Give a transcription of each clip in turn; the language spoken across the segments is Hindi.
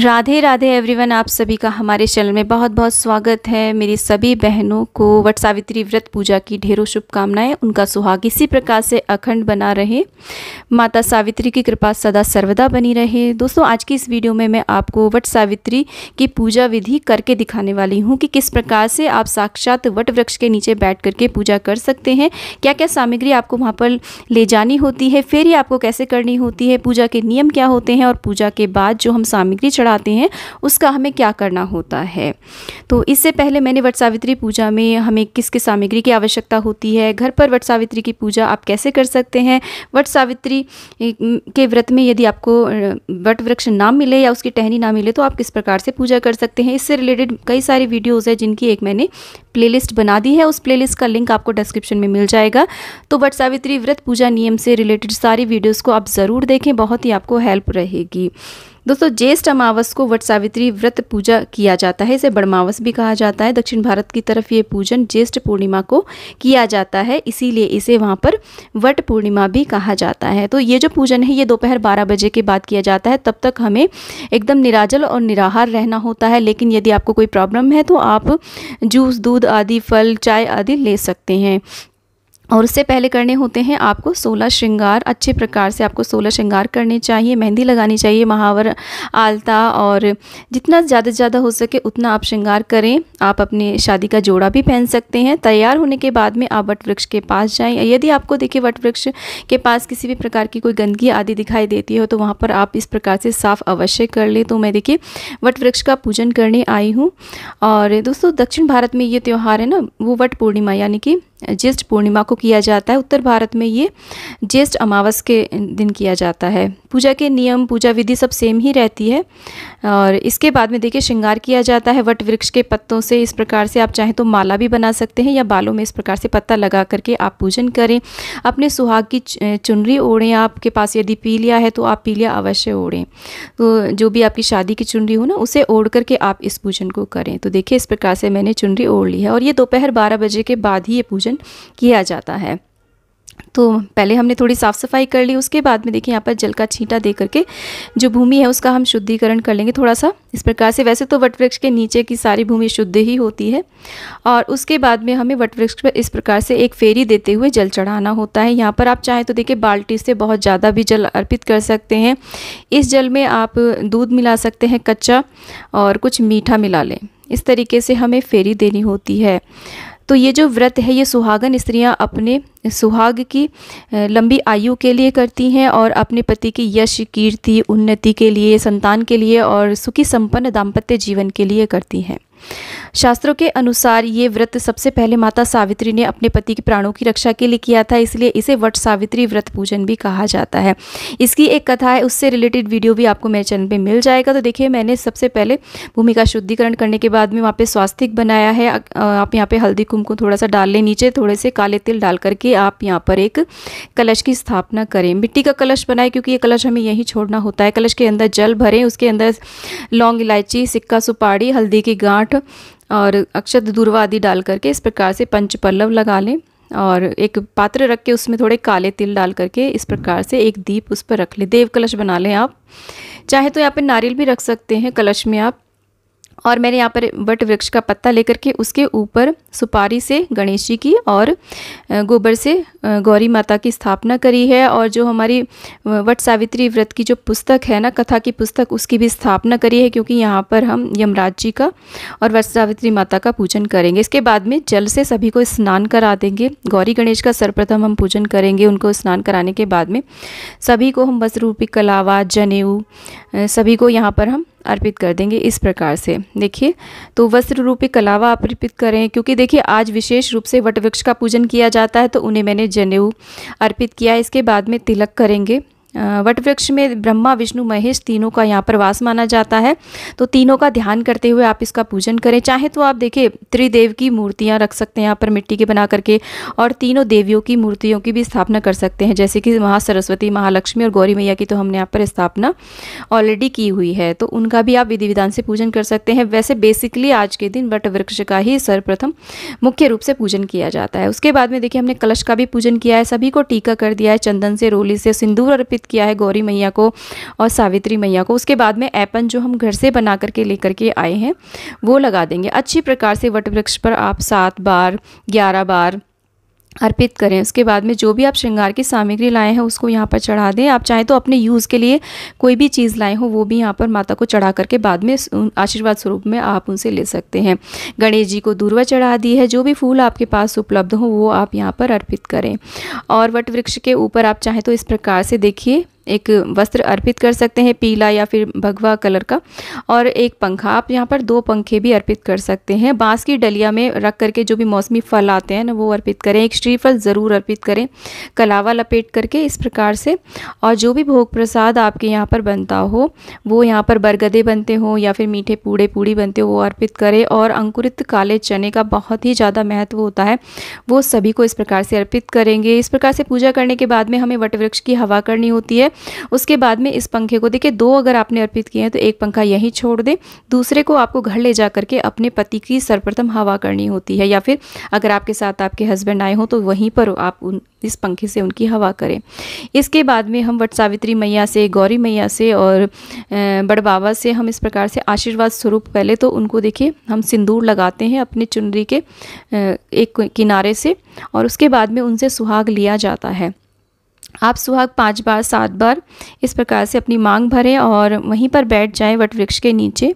राधे राधे एवरीवन आप सभी का हमारे चैनल में बहुत बहुत स्वागत है मेरी सभी बहनों को वट सावित्री व्रत पूजा की ढेरों शुभकामनाएं उनका सुहाग इसी प्रकार से अखंड बना रहे माता सावित्री की कृपा सदा सर्वदा बनी रहे दोस्तों आज की इस वीडियो में मैं आपको वट सावित्री की पूजा विधि करके दिखाने वाली हूँ कि किस प्रकार से आप साक्षात वट वृक्ष के नीचे बैठ करके पूजा कर सकते हैं क्या क्या सामग्री आपको वहाँ पर ले जानी होती है फिर ही आपको कैसे करनी होती है पूजा के नियम क्या होते हैं और पूजा के बाद जो हम सामग्री चढ़ाते हैं उसका हमें क्या करना होता है तो इससे पहले मैंने वट सावित्री पूजा में हमें किस किस सामग्री की आवश्यकता होती है घर पर वट सावित्री की पूजा आप कैसे कर सकते हैं वट सावित्री के व्रत में यदि आपको वट वृक्ष ना मिले या उसकी टहनी ना मिले तो आप किस प्रकार से पूजा कर सकते हैं इससे रिलेटेड कई सारी वीडियोज़ है जिनकी एक मैंने प्लेलिस्ट बना दी है उस प्लेलिस्ट का लिंक आपको डिस्क्रिप्शन में मिल जाएगा तो वट सावित्री व्रत पूजा नियम से रिलेटेड सारी वीडियोस को आप ज़रूर देखें बहुत ही आपको हेल्प रहेगी दोस्तों ज्येष्ठ अमावस को वट सावित्री व्रत पूजा किया जाता है इसे बड़मावस भी कहा जाता है दक्षिण भारत की तरफ ये पूजन ज्येष्ठ पूर्णिमा को किया जाता है इसीलिए इसे वहाँ पर वट पूर्णिमा भी कहा जाता है तो ये जो पूजन है ये दोपहर बारह बजे के बाद किया जाता है तब तक हमें एकदम निराजल और निराहार रहना होता है लेकिन यदि आपको कोई प्रॉब्लम है तो आप जूस दूध आदि फल चाय आदि ले सकते हैं और उससे पहले करने होते हैं आपको सोलह श्रृंगार अच्छे प्रकार से आपको सोलह श्रृंगार करने चाहिए मेहंदी लगानी चाहिए महावर आलता और जितना ज़्यादा से ज़्यादा हो सके उतना आप श्रृंगार करें आप अपने शादी का जोड़ा भी पहन सकते हैं तैयार होने के बाद में आप वट वृक्ष के पास जाएं यदि आपको देखिए वटवृक्ष के पास किसी भी प्रकार की कोई गंदगी आदि दिखाई देती हो तो वहाँ पर आप इस प्रकार से साफ़ अवश्य कर लें तो मैं देखिए वट वृक्ष का पूजन करने आई हूँ और दोस्तों दक्षिण भारत में ये त्यौहार है ना वो वट पूर्णिमा यानी कि ज्येष्ठ पूर्णिमा को किया जाता है उत्तर भारत में ये ज्येष्ठ अमावस के दिन किया जाता है पूजा के नियम पूजा विधि सब सेम ही रहती है और इसके बाद में देखिए श्रृंगार किया जाता है वट वृक्ष के पत्तों से इस प्रकार से आप चाहें तो माला भी बना सकते हैं या बालों में इस प्रकार से पत्ता लगा करके आप पूजन करें अपने सुहाग की चुनरी ओढ़ें आपके पास यदि पीलिया है तो आप पीलिया अवश्य ओढ़ें तो जो भी आपकी शादी की चुनरी हो ना उसे ओढ़ करके आप इस पूजन को करें तो देखिए इस प्रकार से मैंने चुनरी ओढ़ ली है और ये दोपहर बारह बजे के बाद ही ये पूजन सेपरेशन किया जाता है तो पहले हमने थोड़ी साफ़ सफाई कर ली उसके बाद में देखिए यहाँ पर जल का छींटा दे करके जो भूमि है उसका हम शुद्धिकरण कर लेंगे थोड़ा सा इस प्रकार से वैसे तो वटवृक्ष के नीचे की सारी भूमि शुद्ध ही होती है और उसके बाद में हमें वटवृक्ष पर इस प्रकार से एक फेरी देते हुए जल चढ़ाना होता है यहाँ पर आप चाहें तो देखिए बाल्टी से बहुत ज़्यादा भी जल अर्पित कर सकते हैं इस जल में आप दूध मिला सकते हैं कच्चा और कुछ मीठा मिला लें इस तरीके से हमें फेरी देनी होती है तो ये जो व्रत है ये सुहागन स्त्रियां अपने सुहाग की लंबी आयु के लिए करती हैं और अपने पति की यश कीर्ति उन्नति के लिए संतान के लिए और सुखी संपन्न दाम्पत्य जीवन के लिए करती हैं शास्त्रों के अनुसार ये व्रत सबसे पहले माता सावित्री ने अपने पति के प्राणों की रक्षा के लिए किया था इसलिए इसे वट सावित्री व्रत पूजन भी कहा जाता है इसकी एक कथा है उससे रिलेटेड वीडियो भी आपको मेरे चैनल पर मिल जाएगा तो देखिए मैंने सबसे पहले भूमि का शुद्धिकरण करने के बाद में वहाँ पर स्वास्थ्य बनाया है आप यहाँ पर हल्दी कुमकुम थोड़ा सा डाल लें नीचे थोड़े से काले तिल डाल करके आप यहाँ पर एक कलश की स्थापना करें मिट्टी का कलश बनाए क्योंकि ये कलश हमें यहीं छोड़ना होता है कलश के अंदर जल भरें उसके अंदर लौंग इलायची सिक्का सुपारी हल्दी की गांठ और अक्षत दुर्वा आदि डाल करके इस प्रकार से पंच पल्लव लगा लें और एक पात्र रख के उसमें थोड़े काले तिल डाल करके इस प्रकार से एक दीप उस पर रख लें देव कलश बना लें आप चाहे तो यहाँ पे नारियल भी रख सकते हैं कलश में आप और मैंने यहाँ पर वट वृक्ष का पत्ता लेकर के उसके ऊपर सुपारी से गणेश जी की और गोबर से गौरी माता की स्थापना करी है और जो हमारी वट सावित्री व्रत की जो पुस्तक है ना कथा की पुस्तक उसकी भी स्थापना करी है क्योंकि यहाँ पर हम यमराज जी का और वट सावित्री माता का पूजन करेंगे इसके बाद में जल से सभी को स्नान करा देंगे गौरी गणेश का सर्वप्रथम हम पूजन करेंगे उनको स्नान कराने के बाद में सभी को हम रूपी कलावा जनेऊ सभी को यहाँ पर हम अर्पित कर देंगे इस प्रकार से देखिए तो वस्त्र रूपी कलावा आप अर्पित करें क्योंकि देखिए आज विशेष रूप से वटवृक्ष का पूजन किया जाता है तो उन्हें मैंने जनेऊ अर्पित किया इसके बाद में तिलक करेंगे वट वृक्ष में ब्रह्मा विष्णु महेश तीनों का यहाँ पर वास माना जाता है तो तीनों का ध्यान करते हुए आप इसका पूजन करें चाहे तो आप देखिए त्रिदेव की मूर्तियाँ रख सकते हैं यहाँ पर मिट्टी के बना करके और तीनों देवियों की मूर्तियों की भी स्थापना कर सकते हैं जैसे कि महासरस्वती सरस्वती महालक्ष्मी और गौरी मैया की तो हमने यहाँ पर स्थापना ऑलरेडी की हुई है तो उनका भी आप विधि विधान से पूजन कर सकते हैं वैसे बेसिकली आज के दिन वट वृक्ष का ही सर्वप्रथम मुख्य रूप से पूजन किया जाता है उसके बाद में देखिए हमने कलश का भी पूजन किया है सभी को टीका कर दिया है चंदन से रोली से सिंदूर अर्पित अर्पित किया है गौरी मैया को और सावित्री मैया को उसके बाद में ऐपन जो हम घर से बना करके लेकर के आए हैं वो लगा देंगे अच्छी प्रकार से वट वृक्ष पर आप सात बार ग्यारह बार अर्पित करें उसके बाद में जो भी आप श्रृंगार की सामग्री लाए हैं उसको यहाँ पर चढ़ा दें आप चाहें तो अपने यूज़ के लिए कोई भी चीज़ लाए हो वो भी यहाँ पर माता को चढ़ा करके बाद में आशीर्वाद स्वरूप में आप उनसे ले सकते हैं गणेश जी को दूरवा चढ़ा दी है जो भी फूल आपके पास उपलब्ध हो वो आप यहाँ पर अर्पित करें और वट वृक्ष के ऊपर आप चाहें तो इस प्रकार से देखिए एक वस्त्र अर्पित कर सकते हैं पीला या फिर भगवा कलर का और एक पंखा आप यहाँ पर दो पंखे भी अर्पित कर सकते हैं बांस की डलिया में रख करके जो भी मौसमी फल आते हैं ना वो अर्पित करें एक श्रीफल ज़रूर अर्पित करें कलावा लपेट करके इस प्रकार से और जो भी भोग प्रसाद आपके यहाँ पर बनता हो वो यहाँ पर बरगदे बनते हों या फिर मीठे पूड़े पूड़ी बनते हो वो अर्पित करें और अंकुरित काले चने का बहुत ही ज़्यादा महत्व होता है वो सभी को इस प्रकार से अर्पित करेंगे इस प्रकार से पूजा करने के बाद में हमें वटवृक्ष की हवा करनी होती है उसके बाद में इस पंखे को देखिए दो अगर आपने अर्पित किए हैं तो एक पंखा यहीं छोड़ दें दूसरे को आपको घर ले जा करके अपने पति की सर्वप्रथम हवा करनी होती है या फिर अगर आपके साथ आपके हस्बैंड आए हों तो वहीं पर आप उन इस पंखे से उनकी हवा करें इसके बाद में हम वट सावित्री मैया से गौरी मैया से और बड़ बाबा से हम इस प्रकार से आशीर्वाद स्वरूप पहले तो उनको देखिए हम सिंदूर लगाते हैं अपनी चुनरी के एक किनारे से और उसके बाद में उनसे सुहाग लिया जाता है आप सुहाग पांच बार सात बार इस प्रकार से अपनी मांग भरें और वहीं पर बैठ जाएं वट वृक्ष के नीचे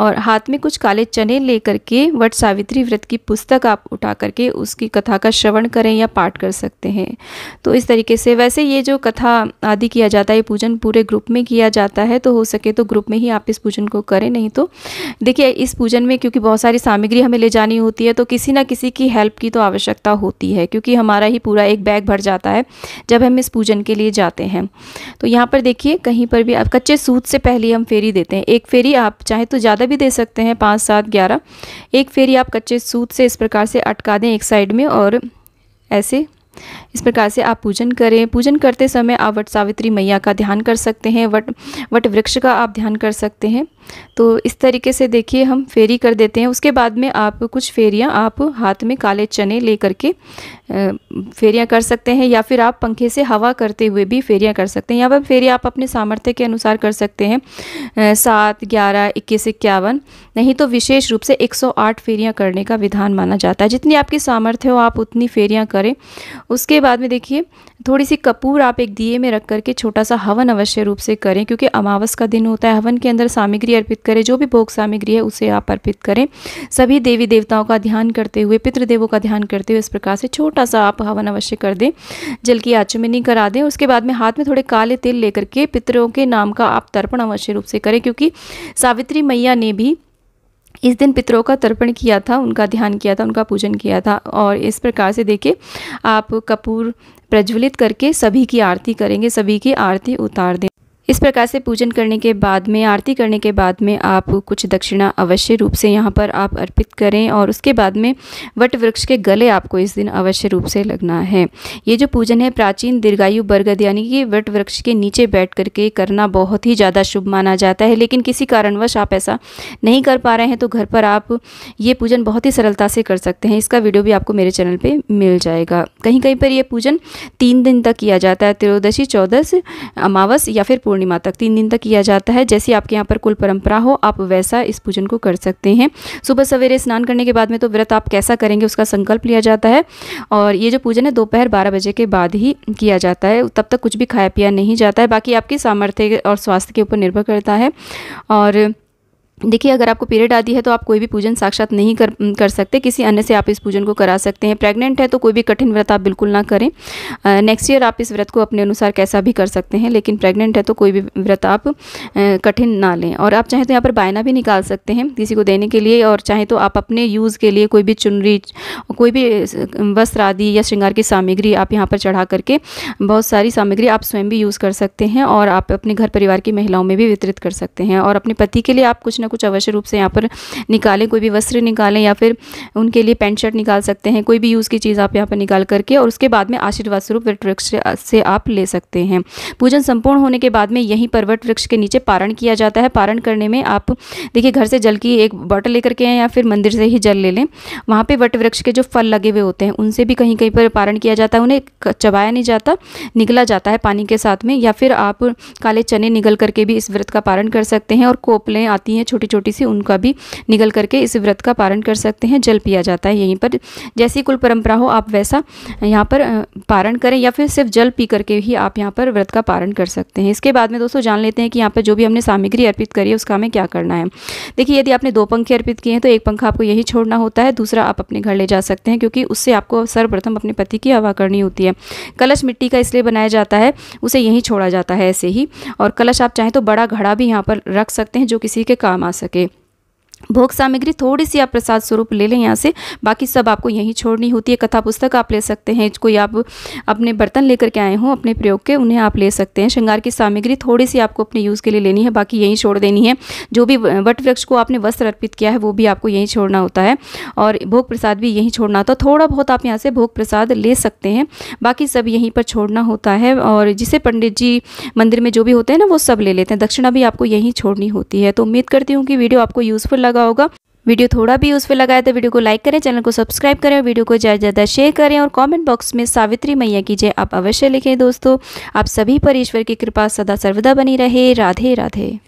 और हाथ में कुछ काले चने ले करके वट सावित्री व्रत की पुस्तक आप उठा करके उसकी कथा का श्रवण करें या पाठ कर सकते हैं तो इस तरीके से वैसे ये जो कथा आदि किया जाता है ये पूजन पूरे ग्रुप में किया जाता है तो हो सके तो ग्रुप में ही आप इस पूजन को करें नहीं तो देखिए इस पूजन में क्योंकि बहुत सारी सामग्री हमें ले जानी होती है तो किसी ना किसी की हेल्प की तो आवश्यकता होती है क्योंकि हमारा ही पूरा एक बैग भर जाता है जब हम इस इस पूजन के लिए जाते हैं तो यहाँ पर देखिए कहीं पर भी आप कच्चे सूत से पहले हम फेरी देते हैं एक फेरी आप चाहे तो ज़्यादा भी दे सकते हैं पाँच सात ग्यारह एक फेरी आप कच्चे सूत से इस प्रकार से अटका दें एक साइड में और ऐसे इस प्रकार से आप पूजन करें पूजन करते समय आप वट सावित्री मैया का ध्यान कर सकते हैं वट वट वृक्ष का आप ध्यान कर सकते हैं तो इस तरीके से देखिए हम फेरी कर देते हैं उसके बाद में आप कुछ फेरियाँ आप हाथ में काले चने ले करके फेरियाँ कर सकते हैं या फिर आप पंखे से हवा करते हुए भी फेरियाँ कर सकते हैं या फिर फेरी आप अपने सामर्थ्य के अनुसार कर सकते हैं सात ग्यारह इक्कीस इक्यावन नहीं तो विशेष रूप से आठ फेरियाँ करने का विधान माना जाता है जितनी आपकी सामर्थ्य हो आप उतनी फेरियाँ करें उसके बाद में देखिए थोड़ी सी कपूर आप एक दिए में रख करके छोटा सा हवन अवश्य रूप से करें क्योंकि अमावस का दिन होता है हवन के अंदर सामग्री अर्पित करें जो भी भोग सामग्री है उसे आप अर्पित करें सभी देवी देवताओं का ध्यान करते हुए पितृदेवों का ध्यान करते हुए इस प्रकार से छोटा सा आप हवन अवश्य कर दें जल की आचमनी करा दें उसके बाद में हाथ में थोड़े काले तेल लेकर के पितरों के नाम का आप तर्पण अवश्य रूप से करें क्योंकि सावित्री मैया ने भी इस दिन पितरों का तर्पण किया था उनका ध्यान किया था उनका पूजन किया था और इस प्रकार से देखिए आप कपूर प्रज्वलित करके सभी की आरती करेंगे सभी की आरती उतार दें इस प्रकार से पूजन करने के बाद में आरती करने के बाद में आप कुछ दक्षिणा अवश्य रूप से यहाँ पर आप अर्पित करें और उसके बाद में वट वृक्ष के गले आपको इस दिन अवश्य रूप से लगना है ये जो पूजन है प्राचीन दीर्घायु बरगद यानी कि वट वृक्ष के नीचे बैठ करके करना बहुत ही ज़्यादा शुभ माना जाता है लेकिन किसी कारणवश आप ऐसा नहीं कर पा रहे हैं तो घर पर आप ये पूजन बहुत ही सरलता से कर सकते हैं इसका वीडियो भी आपको मेरे चैनल पर मिल जाएगा कहीं कहीं पर यह पूजन तीन दिन तक किया जाता है त्रयोदशी चौदस अमावस या फिर पूर्णिमा तक तीन दिन तक किया जाता है जैसी आपके यहाँ पर कुल परंपरा हो आप वैसा इस पूजन को कर सकते हैं सुबह सवेरे स्नान करने के बाद में तो व्रत आप कैसा करेंगे उसका संकल्प लिया जाता है और ये जो पूजन है दोपहर बारह बजे के बाद ही किया जाता है तब तक कुछ भी खाया पिया नहीं जाता है बाकी आपकी सामर्थ्य और स्वास्थ्य के ऊपर निर्भर करता है और देखिए अगर आपको पीरियड आती है तो आप कोई भी पूजन साक्षात नहीं कर कर सकते किसी अन्य से आप इस पूजन को करा सकते हैं प्रेग्नेंट है तो कोई भी कठिन व्रत आप बिल्कुल ना करें नेक्स्ट ईयर आप इस व्रत को अपने अनुसार कैसा भी कर सकते हैं लेकिन प्रेग्नेंट है तो कोई भी व्रत आप कठिन ना लें और आप चाहें तो यहाँ पर बायना भी निकाल सकते हैं किसी को देने के लिए और चाहें तो आप अपने यूज़ के लिए कोई भी चुनरी कोई भी वस्त्र आदि या श्रृंगार की सामग्री आप यहाँ पर चढ़ा करके बहुत सारी सामग्री आप स्वयं भी यूज़ कर सकते हैं और आप अपने घर परिवार की महिलाओं में भी वितरित कर सकते हैं और अपने पति के लिए आप कुछ न ना कुछ अवश्य रूप से यहाँ पर निकालें कोई भी वस्त्र निकालें या फिर उनके लिए पैंट शर्ट निकाल सकते हैं कोई भी यूज़ की चीज़ आप यहाँ पर निकाल करके और उसके बाद में आशीर्वाद स्वरूप वट वृक्ष से आप ले सकते हैं पूजन संपूर्ण होने के बाद में यहीं पर वट वृक्ष के नीचे पारण किया जाता है पारण करने में आप देखिए घर से जल की एक बॉटल लेकर के आए या फिर मंदिर से ही जल ले लें वहाँ पर वट वृक्ष के जो फल लगे हुए होते हैं उनसे भी कहीं कहीं पर पारण किया जाता है उन्हें चबाया नहीं जाता निकला जाता है पानी के साथ में या फिर आप काले चने निगल करके भी इस व्रत का पारण कर सकते हैं और कोपलें आती हैं छोटी छोटी सी उनका भी निकल करके इस व्रत का पारण कर सकते हैं जल पिया जाता है यहीं पर जैसी कुल परंपरा हो आप वैसा यहाँ पर पारण करें या फिर सिर्फ जल पी करके ही आप यहाँ पर व्रत का पारण कर सकते हैं इसके बाद में दोस्तों जान लेते हैं कि यहाँ पर जो भी हमने सामग्री अर्पित करी है उसका हमें क्या करना है देखिए यदि आपने दो पंखे अर्पित किए हैं तो एक पंखा आपको यही छोड़ना होता है दूसरा आप अपने घर ले जा सकते हैं क्योंकि उससे आपको सर्वप्रथम अपने पति की हवा करनी होती है कलश मिट्टी का इसलिए बनाया जाता है उसे यहीं छोड़ा जाता है ऐसे ही और कलश आप चाहें तो बड़ा घड़ा भी यहाँ पर रख सकते हैं जो किसी के काम कमा सके भोग सामग्री थोड़ी सी आप प्रसाद स्वरूप ले लें यहाँ से बाकी सब आपको यहीं छोड़नी होती है कथा पुस्तक आप ले सकते हैं कोई आप अपने बर्तन लेकर के आए हों अपने प्रयोग के उन्हें आप ले सकते हैं श्रृंगार की सामग्री थोड़ी सी आपको अपने यूज़ के लिए लेनी है बाकी यहीं छोड़ देनी है जो भी वट वृक्ष को आपने वस्त्र अर्पित किया है वो भी आपको यहीं छोड़ना होता है और भोग प्रसाद भी यहीं छोड़ना होता है थोड़ा बहुत आप यहाँ से भोग प्रसाद ले सकते हैं बाकी सब यहीं पर छोड़ना होता है और जिसे पंडित जी मंदिर में जो भी होते हैं ना वो सब ले लेते हैं दक्षिणा भी आपको यहीं छोड़नी होती है तो उम्मीद करती हूँ कि वीडियो आपको यूज़फुल लगा लगा होगा वीडियो थोड़ा भी यूज़फुल लगा है तो वीडियो को लाइक करें चैनल को सब्सक्राइब करें वीडियो को ज़्यादा ज़्यादा शेयर करें और कमेंट बॉक्स में सावित्री मैया की जय आप अवश्य लिखें दोस्तों आप सभी पर ईश्वर की कृपा सदा सर्वदा बनी रहे राधे राधे